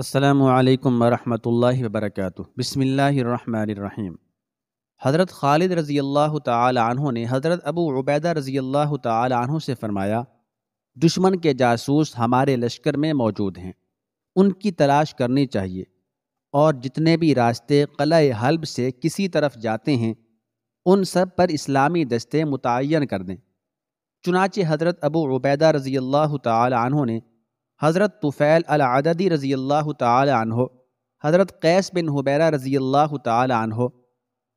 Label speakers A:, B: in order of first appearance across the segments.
A: अस्सलाम वालेकुम वरहमतुल्लाहि वबरकातुहू हज़रत खालिद रज़ी अल्लाह तहों ने हज़रत अबू उबैदा रज़ी अल्लाह तहों से फ़रमाया दुश्मन के जासूस हमारे लश्कर में मौजूद हैं उनकी तलाश करनी चाहिए और जितने भी रास्ते क़ल़ हल्ब से किसी तरफ जाते हैं उन सब पर इस्लामी दस्ते मुतन कर दें चुनाचे हज़रत अबू उबैदा रज़ी अल्लाह तहों ने हज़रत तुफ़ैल अलादी रज़ी अल्लाह तहो हज़रत कैस बिन हुबैरा रज़ी अल्लाह तहो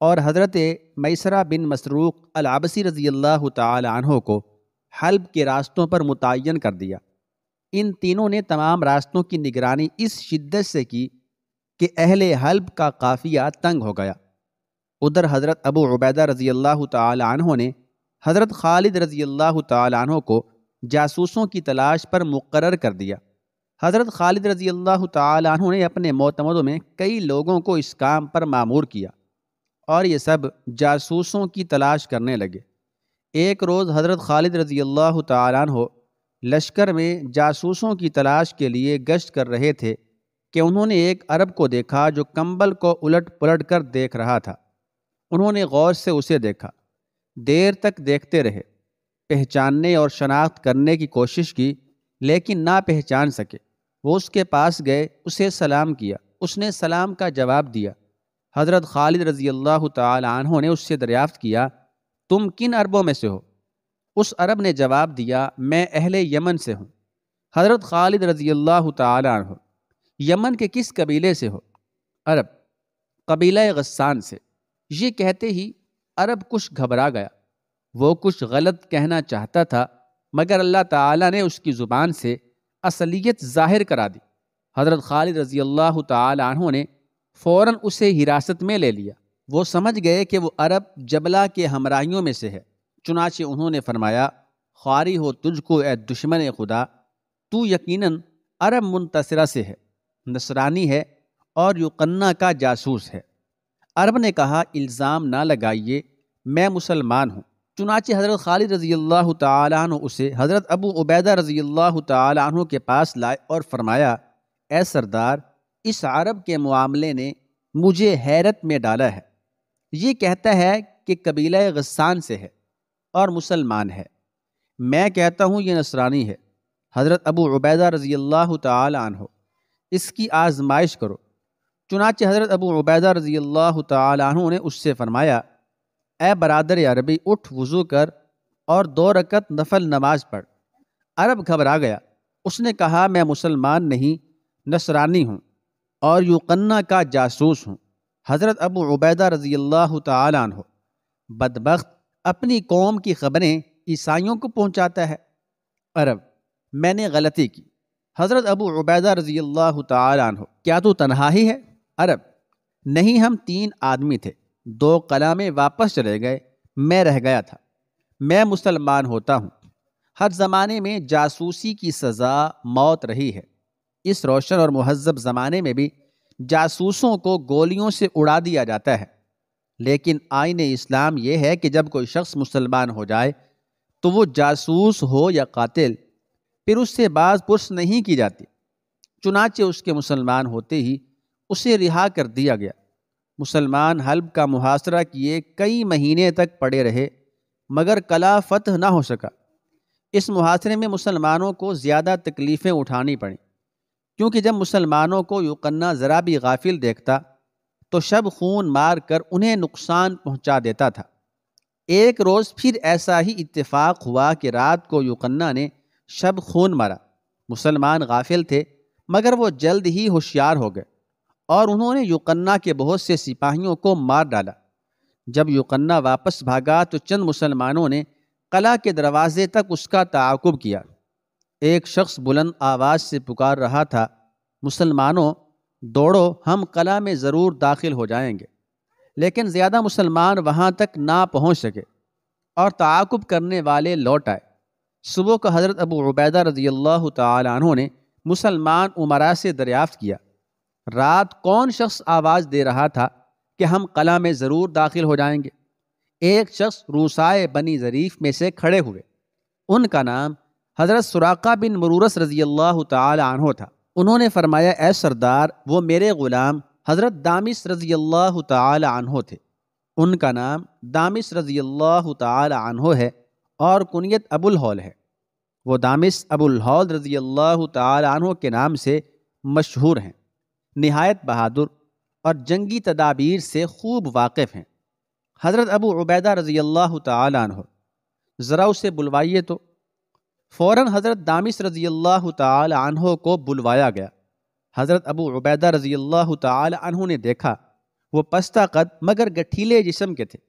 A: और हज़रत मैसरा बिन मसरूक़ अलाबसी रज़ी अल्लाह तहो को हल्ब के रास्तों पर मुतन कर दिया इन तीनों ने तमाम रास्तों की निगरानी इस शिद्दत से की कि अहल हल्ब का काफ़िया तंग हो गया उधर हज़रत अबू उबैदा रज़ी अल्लाह तहों ने हज़रत खालिद रज़ी अल्लाह तहों को जासूसों की तलाश पर मुकर कर दिया हज़रत खालिद रजी अल्लाह तु ने अपने मोतमदों में कई लोगों को इस काम पर मामूर किया और ये सब जासूसों की तलाश करने लगे एक रोज़ हज़रत खालिद रजी अल्लाह तु लश्कर में जासूसों की तलाश के लिए गश्त कर रहे थे कि उन्होंने एक अरब को देखा जो कंबल को उलट पलट कर देख रहा था उन्होंने गौर से उसे देखा देर तक देखते रहे पहचानने और शनाख्त करने की कोशिश की लेकिन ना पहचान सके वो उसके पास गए उसे सलाम किया उसने सलाम का जवाब दिया हज़रत खालिद रज़ी अल्लाह तहों ने उससे दरियाफ़त किया तुम किन अरबों में से हो उस अरब ने जवाब दिया मैं अहले यमन से हूँ हज़रत खालिद रज़ी अल्लाह तहों यमन के किस कबीले से हो अरब कबीला गस्सान से ये कहते ही अरब कुछ घबरा गया वो कुछ गलत कहना चाहता था मगर अल्लाह ताला ने उसकी ज़ुबान से असलियत ज़ाहिर करा दी हज़रत खालिद रज़ी अल्लाह तहों ने फ़ौर उसे हिरासत में ले लिया वो समझ गए कि वो अरब जबला के हमराइयों में से है चुनाचे उन्होंने फरमाया खारी हो तुझको ए दुश्मन खुदा तू यकीनन अरब मुंतसरा से है नसरानी है और युकन्ना का जासूस है अरब ने कहा इल्ज़ाम ना लगाइए मैं मुसलमान हूँ चुनाचे हज़रत खालिद रज़ी अल्लाह तु उसे हज़रत अबू उबैदा रज़ी अल्लाह तु के पास लाए और फरमाया ए सरदार इस अरब के मामले ने मुझे हैरत में डाला है ये कहता है कि कबीला गस्सान से है और मुसलमान है मैं कहता हूँ ये नसरानी है हज़रत अबू उबैदा रज़ी अल्लाह तु इसकी आजमाइश करो चुनाचे हज़रत अबू उबैदा रज़ी अल्लाह तु ने उससे फ़रमाया ए बरदर या रबी उठ वज़ू कर और दो रकत नफल नमाज पढ़ अरब घबरा गया उसने कहा मैं मुसलमान नहीं नसरानी हूँ और यूकन्ना का जासूस हूँ हज़रत अबू उबैदा रज़ी अल्लाह तन बदबख्त अपनी कौम की खबरें ईसाइयों को पहुँचाता है अरब मैंने गलती की हज़रत अबू उबैदा रज़ी अल्लाह तन क्या तो तनहा ही है अरब नहीं हम तीन आदमी थे दो कलामें वापस चले गए मैं रह गया था मैं मुसलमान होता हूँ हर ज़माने में जासूसी की सज़ा मौत रही है इस रोशन और महजब ज़माने में भी जासूसों को गोलियों से उड़ा दिया जाता है लेकिन आइन इस्लाम यह है कि जब कोई शख्स मुसलमान हो जाए तो वो जासूस हो या कातिल फिर उससे बाज पुरस नहीं की जाती चुनाचे उसके मुसलमान होते ही उसे रिहा कर दिया गया मुसलमान हल्ब का मुहासरा किए कई महीने तक पड़े रहे मगर कला फतह ना हो सका इस मुहासरे में मुसलमानों को ज़्यादा तकलीफ़ें उठानी पड़ी क्योंकि जब मुसलमानों को युकन्ना ज़रा भी गाफिल देखता तो शब खून मार कर उन्हें नुकसान पहुंचा देता था एक रोज़ फिर ऐसा ही इत्तेफाक हुआ कि रात को युकन्ना ने शब खून मारा मुसलमान गाफिल थे मगर वो जल्द ही होशियार हो गए और उन्होंने युकन्ना के बहुत से सिपाहियों को मार डाला जब युकन्ना वापस भागा तो चंद मुसलमानों ने कला के दरवाजे तक उसका ताकुब किया एक शख्स बुलंद आवाज़ से पुकार रहा था मुसलमानों दौड़ो हम कला में ज़रूर दाखिल हो जाएंगे लेकिन ज़्यादा मुसलमान वहाँ तक ना पहुँच सके और ताकुब करने वाले लौट आए सुबह का हज़रत अबू उबैदा रज़ी अल्लाह ने मुसलमान उमरा से दरियाफ़्त किया रात कौन शख्स आवाज़ दे रहा था कि हम कला में ज़रूर दाखिल हो जाएंगे एक शख्स रूसाए बनी ज़रीफ में से खड़े हुए उनका नाम हज़रत सुराका बिन मरूरस रज़ी अल्लाह तहो था उन्होंने फरमाया ए सरदार वो मेरे ग़ुलाम हज़रत दामिस रज़ी अल्लाह तहो थे उनका नाम दामिस रज़ी अल्लाह तहो है और कुनीत अबुल हौल है वो दामिस अबुल हौल रज़ी अल्लाह तहो के नाम से मशहूर हैं नहायत बहादुर और जंगी तदाबीर से खूब वाकिफ़ हैं हज़रत अबू उबैदा रज़ी अल्लाह तहो ज़रा उसे बुलवाइए तो फ़ौर हज़रत दामिस रज़ी अल्लाह तहों को बुलवाया गया हज़रत अबू उबैदा रज़ी अल्लाह तहों ने देखा वह पस्ता कद मगर गठीले जिसम के थे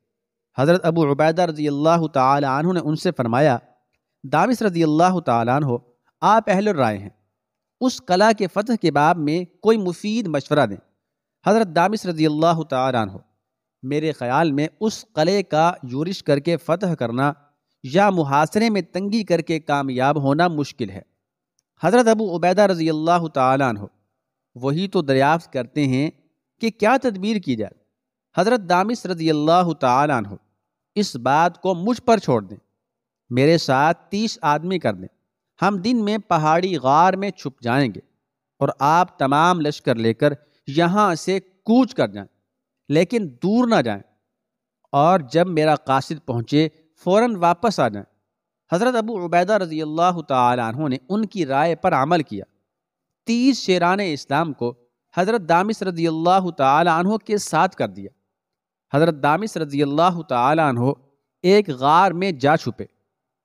A: हज़रत अबू उबैदा रज़ी अल्लाह तहों ने उनसे फ़रमाया दामिस रज़ी अल्लाह तहों आप अहल राय हैं उस कला के फतह के बाब में कोई मुफीद मशवरा दें हज़रत दामिस रज़ी अल्लाह तन हो मेरे ख़्याल में उस कले का यूरिश करके फ़तह करना या मुहासरे में तंगी करके कामयाब होना मुश्किल है हज़रत अबू उबैदा रज़ी अल्लाह तन हो वही तो दरियाफ्त करते हैं कि क्या तदबीर की जाए हज़रत दामिस रज़ी अल्लाह तन हो इस बात को मुझ पर छोड़ दें मेरे साथ तीस आदमी कर दें हम दिन में पहाड़ी गार में छुप जाएंगे और आप तमाम लश्कर लेकर यहाँ से कूच कर जाएं लेकिन दूर ना जाएं और जब मेरा कासिद पहुँचे फ़ौर वापस आ जाएं हज़रत अबू उबैदा रज़ी अल्लाह तहों ने उनकी राय पर अमल किया तीस शेरान इस्लाम को हज़रत दामिस रज़ी अल्लाह तहों के साथ कर दिया हज़रत दामिस रज़ी अल्लाह तहों एक गार में जा छुपे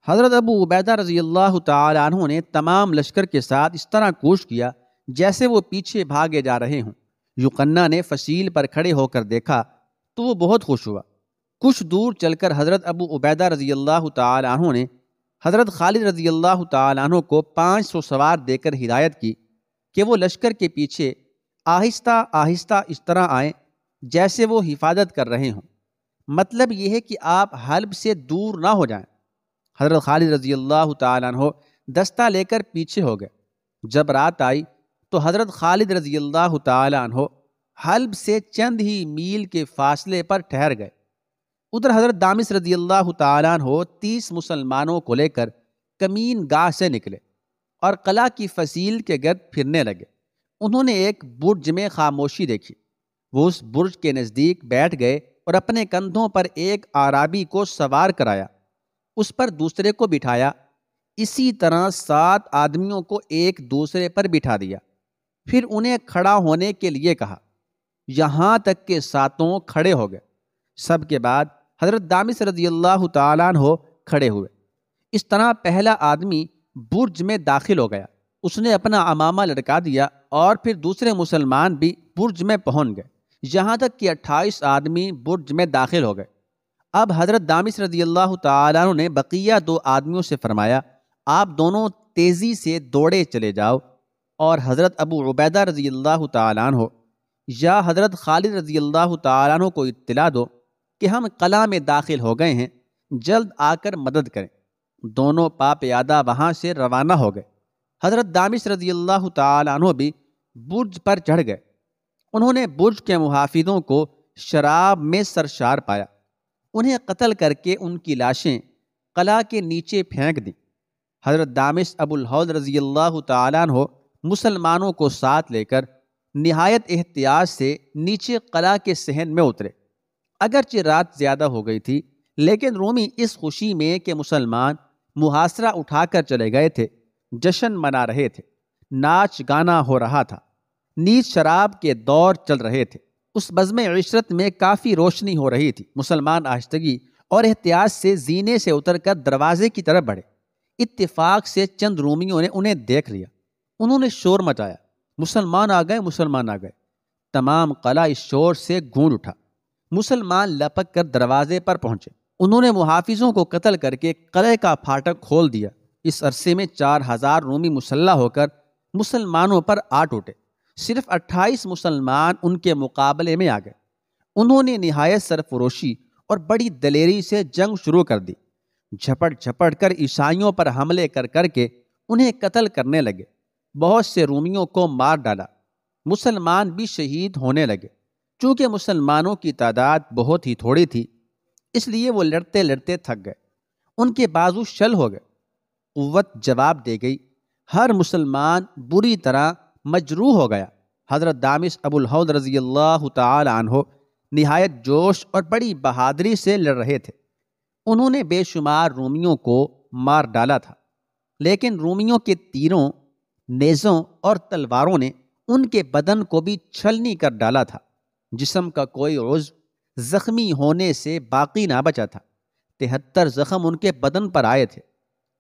A: हज़रत अबू उबैदा रजी अल्लाह तु ने तमाम लश्कर के साथ इस तरह कोश किया जैसे वो पीछे भागे जा रहे हों युकन्ना ने फसील पर खड़े होकर देखा तो वो बहुत खुश हुआ कुछ दूर चलकर हज़रत अबू उबैदा रजी अल्लाह तु ने हज़रत खालिद रजी अल्लाह तु को पाँच सौ सवार देकर हिदायत की कि वो लश्कर के पीछे आहिस्ता आहिस्ता इस तरह आए जैसे वो हिफाजत कर रहे हों मतलब यह है कि आप हल्ब से दूर ना हो जाएं हज़रत खालिद रज़ी अल्लाह तहो दस्ता लेकर पीछे हो गए जब रात आई तो हज़रत खालिद रज़ी अल्लाह तहो हल्ब से चंद ही मील के फासले पर ठहर गए उधर हज़रत दामिस रजी अल्लाह तहो तीस मुसलमानों को लेकर कमीन गाह से निकले और कला की फसील के गर्द फिरने लगे उन्होंने एक बुर्ज में खामोशी देखी वो उस बुर्ज के नज़दीक बैठ गए और अपने कंधों पर एक आराबी को सवार कराया उस पर दूसरे को बिठाया इसी तरह सात आदमियों को एक दूसरे पर बिठा दिया फिर उन्हें खड़ा होने के लिए कहा यहाँ तक के सातों खड़े हो गए सब के बाद हजरत दामिस रजी अल्लाह हो खड़े हुए इस तरह पहला आदमी बुर्ज में दाखिल हो गया उसने अपना अमामा लटका दिया और फिर दूसरे मुसलमान भी बुर्ज में पहुंच गए यहाँ तक कि 28 आदमी बुर्ज में दाखिल हो गए अब हज़रत दामिश रजी अल्लाह तु ने बकिया दो आदमियों से फरमाया आप दोनों तेज़ी से दौड़े चले जाओ और हज़रत अबू उबैदा रजी अल्लाह तु या हज़रत खालिद रजी अल्लाह तु को इत्तला दो कि हम कला में दाखिल हो गए हैं जल्द आकर मदद करें दोनों पाप यादा वहाँ से रवाना हो गए हज़रत दामिश रजी अल्लाह तु भी बुर्ज पर चढ़ गए उन्होंने बुर्ज के मुहाफिजों को शराब में सरशार पाया उन्हें कत्ल करके उनकी लाशें कला के नीचे फेंक दी हज़रत दामिश अबुल हौद रज़ी अल्लाह हो मुसलमानों को साथ लेकर नहायत एहतियात से नीचे कला के सहन में उतरे अगरचे रात ज़्यादा हो गई थी लेकिन रोमी इस खुशी में कि मुसलमान मुहासरा उठाकर चले गए थे जश्न मना रहे थे नाच गाना हो रहा था नीच शराब के दौर चल रहे थे उस बज़म इशरत में काफ़ी रोशनी हो रही थी मुसलमान आशतगी और एहतियात से जीने से उतरकर दरवाजे की तरफ बढ़े इत्तेफाक से चंद रोमियों ने उन्हें देख लिया उन्होंने शोर मचाया मुसलमान आ गए मुसलमान आ गए तमाम कला इस शोर से गूंज उठा मुसलमान लपक कर दरवाजे पर पहुंचे उन्होंने मुहाफिजों को कत्ल करके कले का फाटक खोल दिया इस अरसे में चार हजार रोमी मुसल्ला होकर मुसलमानों पर आ टूटे सिर्फ अट्ठाईस मुसलमान उनके मुकाबले में आ गए उन्होंने नहायत सरफरोशी और बड़ी दलेरी से जंग शुरू कर दी झपट झपट कर ईसाइयों पर हमले कर करके उन्हें कत्ल करने लगे बहुत से रूमियों को मार डाला मुसलमान भी शहीद होने लगे चूँकि मुसलमानों की तादाद बहुत ही थोड़ी थी इसलिए वो लड़ते लड़ते थक गए उनके बाजू शल हो गए कुत जवाब दे गई हर मुसलमान बुरी तरह मजरू हो गया हज़रत दामिश अबुल हौद रज़ी अल्लाह तहो नहायत जोश और बड़ी बहादरी से लड़ रहे थे उन्होंने बेशुमार रोमियों को मार डाला था लेकिन रोमियों के तीरों नेज़ों और तलवारों ने उनके बदन को भी छलनी कर डाला था जिसम का कोई रोज़ ज़ख्मी होने से बाकी ना बचा था तिहत्तर ज़ख्म उनके बदन पर आए थे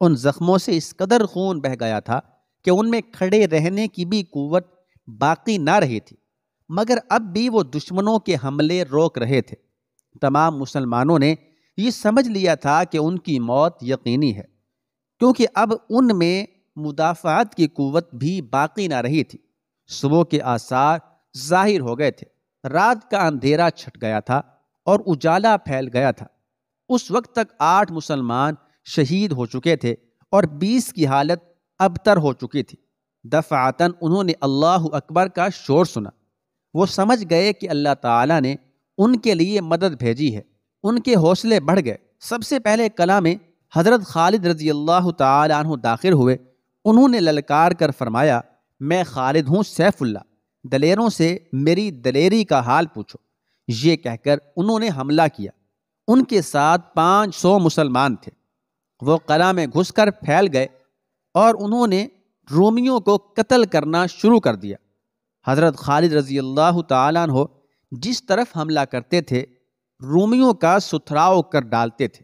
A: उन ज़ख्मों से इस कदर खून बह गया था कि उनमें खड़े रहने की भी कुवत बाकी ना रही थी मगर अब भी वो दुश्मनों के हमले रोक रहे थे तमाम मुसलमानों ने ये समझ लिया था कि उनकी मौत यकीनी है क्योंकि अब उनमें मुदाफ़ात की कुवत भी बाकी ना रही थी सुबह के आसार जाहिर हो गए थे रात का अंधेरा छट गया था और उजाला फैल गया था उस वक्त तक आठ मुसलमान शहीद हो चुके थे और बीस की हालत अबतर हो चुकी थी दफ़ातन उन्होंने अल्लाह अकबर का शोर सुना वो समझ गए कि अल्लाह ताला ने उनके लिए मदद भेजी है उनके हौसले बढ़ गए सबसे पहले कला में हज़रत खालिद रजी अल्लाह तु दाखिल हुए उन्होंने ललकार कर फरमाया मैं खालिद हूँ सैफुल्ला दलेरों से मेरी दलेरी का हाल पूछो ये कहकर उन्होंने हमला किया उनके साथ पाँच सौ मुसलमान थे वो कला में घुसकर फैल गए और उन्होंने रोमियों को कत्ल करना शुरू कर दिया हज़रत खालिद रजी अल्लाह हो जिस तरफ हमला करते थे रोमियों का सुथराव कर डालते थे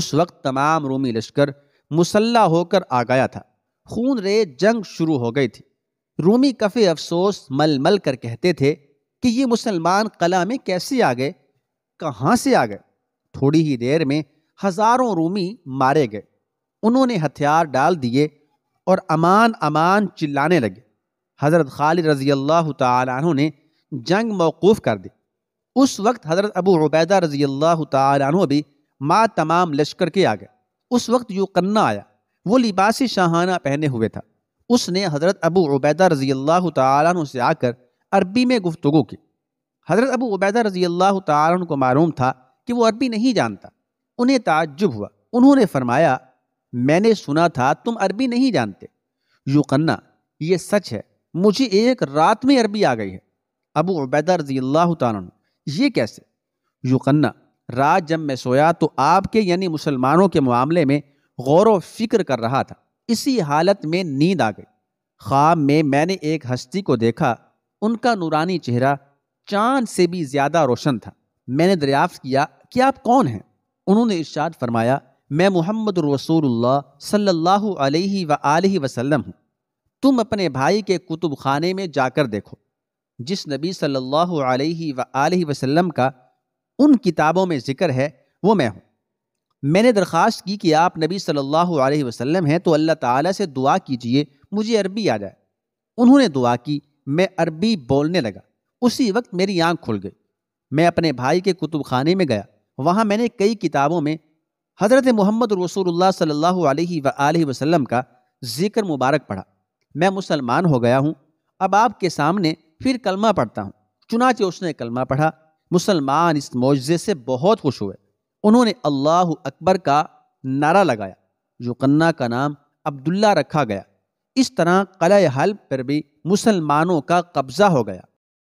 A: उस वक्त तमाम रोमी लश्कर मुसल्ला होकर आ गया था खून रे जंग शुरू हो गई थी रोमी कफ़े अफसोस मल मल कर कहते थे कि ये मुसलमान कला में कैसे आ गए कहाँ से आ गए थोड़ी ही देर में हज़ारों रोमी मारे गए उन्होंने हथियार डाल दिए और अमान अमान चिल्लाने लगे हज़रत खालिद रज़ी अल्लाह तु ने जंग मौकूफ़ कर दी उस वक्त हज़रत अबू उबैदा रज़ी अल्लाह तु भी माँ तमाम लश्कर के आ गए उस वक्त यूकन्ना आया वो लिबास शाहाना पहने हुए था उसने हज़रत अबू उबैदा रज़ी अल्लाह तु से आकर अरबी में गुफ्तु की हज़रत अबू उबैदा रज़ी अल्लाह तु को मालूम था कि वो अरबी नहीं जानता उन्हें ताज्जुब हुआ उन्होंने फरमाया मैंने सुना था तुम अरबी नहीं जानते युकन्ना ये सच है मुझे एक रात में अरबी आ गई है अबू उबैदा रजी अल्लाह ये कैसे युकन्ना रात जब मैं सोया तो आपके यानी मुसलमानों के मामले में गौर व फिक्र कर रहा था इसी हालत में नींद आ गई ख्वाब में मैंने एक हस्ती को देखा उनका नूरानी चेहरा चांद से भी ज़्यादा रोशन था मैंने दरियाफ्त किया कि आप कौन हैं उन्होंने इर्शाद फरमाया मैं मोहम्मद रसूलुल्लाह सल्लल्लाहु अलैहि व आलि वसल्लम हूँ तुम अपने भाई के कुतुब खाने में जाकर देखो जिस नबी सल्लल्लाहु अलैहि व आलि वसल्लम का उन किताबों में ज़िक्र है वो मैं हूँ मैंने दरख्वास्त की कि आप नबी सल्लल्लाहु अलैहि वसल्लम हैं तो अल्लाह ताला से दुआ कीजिए मुझे अरबी आ जाए उन्होंने दुआ की मैं अरबी बोलने लगा उसी वक्त मेरी आँख खुल गई मैं अपने भाई के कुतुब खाने में गया वहाँ मैंने कई किताबों में हज़रत मोहम्मद रसूल सल्लल्लाहु वसलम का ज़िक्र मुबारक पढ़ा मैं मुसलमान हो गया हूँ अब आपके सामने फिर कलमा पढ़ता हूँ चुनाचे उसने कलमा पढ़ा मुसलमान इस मुआजे से बहुत खुश हुए उन्होंने अल्लाह अकबर का नारा लगाया युकन्ना का नाम अब्दुल्ला रखा गया इस तरह कला हल पर भी मुसलमानों का कब्ज़ा हो गया